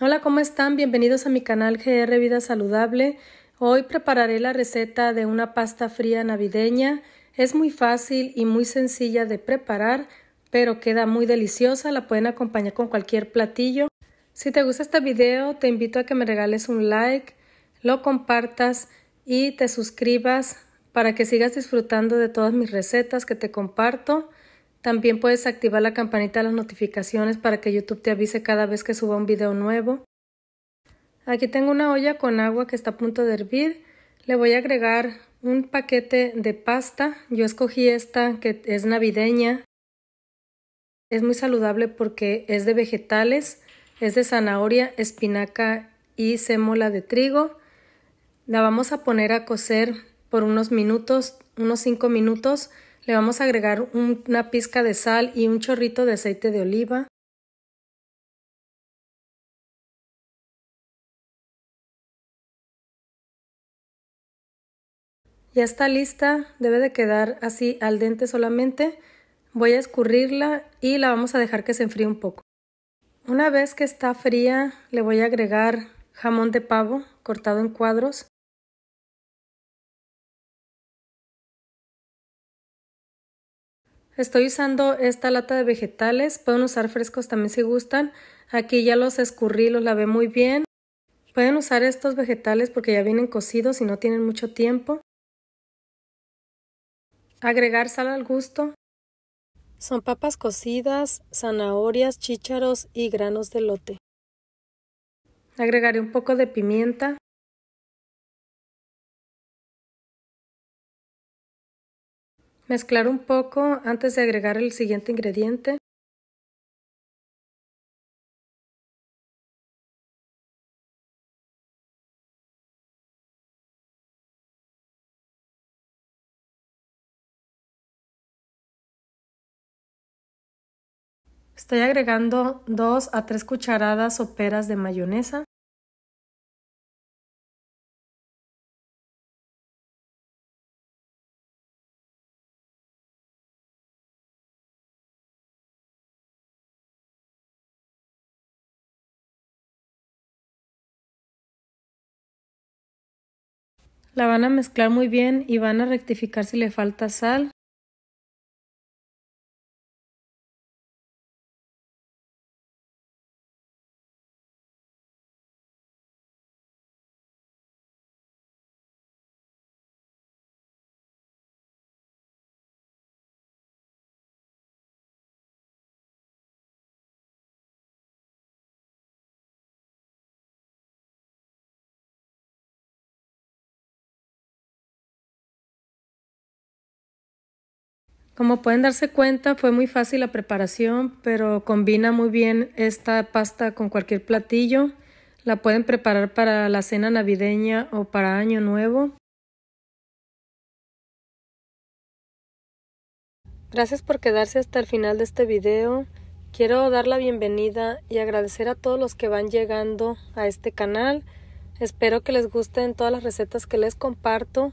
Hola, ¿cómo están? Bienvenidos a mi canal GR Vida Saludable. Hoy prepararé la receta de una pasta fría navideña. Es muy fácil y muy sencilla de preparar, pero queda muy deliciosa. La pueden acompañar con cualquier platillo. Si te gusta este video, te invito a que me regales un like, lo compartas y te suscribas para que sigas disfrutando de todas mis recetas que te comparto. También puedes activar la campanita de las notificaciones para que YouTube te avise cada vez que suba un video nuevo. Aquí tengo una olla con agua que está a punto de hervir. Le voy a agregar un paquete de pasta. Yo escogí esta que es navideña. Es muy saludable porque es de vegetales. Es de zanahoria, espinaca y sémola de trigo. La vamos a poner a cocer por unos minutos, unos 5 minutos. Le vamos a agregar una pizca de sal y un chorrito de aceite de oliva. Ya está lista, debe de quedar así al dente solamente. Voy a escurrirla y la vamos a dejar que se enfríe un poco. Una vez que está fría, le voy a agregar jamón de pavo cortado en cuadros. Estoy usando esta lata de vegetales, pueden usar frescos también si gustan. Aquí ya los escurrí, los lavé muy bien. Pueden usar estos vegetales porque ya vienen cocidos y no tienen mucho tiempo. Agregar sal al gusto. Son papas cocidas, zanahorias, chícharos y granos de lote. Agregaré un poco de pimienta. Mezclar un poco antes de agregar el siguiente ingrediente. Estoy agregando 2 a 3 cucharadas soperas de mayonesa. La van a mezclar muy bien y van a rectificar si le falta sal Como pueden darse cuenta, fue muy fácil la preparación, pero combina muy bien esta pasta con cualquier platillo. La pueden preparar para la cena navideña o para Año Nuevo. Gracias por quedarse hasta el final de este video. Quiero dar la bienvenida y agradecer a todos los que van llegando a este canal. Espero que les gusten todas las recetas que les comparto.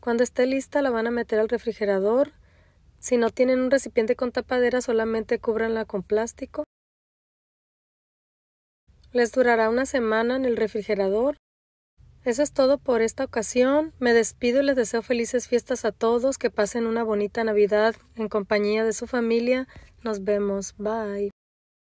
Cuando esté lista la van a meter al refrigerador. Si no tienen un recipiente con tapadera, solamente cúbranla con plástico. Les durará una semana en el refrigerador. Eso es todo por esta ocasión. Me despido y les deseo felices fiestas a todos, que pasen una bonita Navidad en compañía de su familia. Nos vemos. Bye.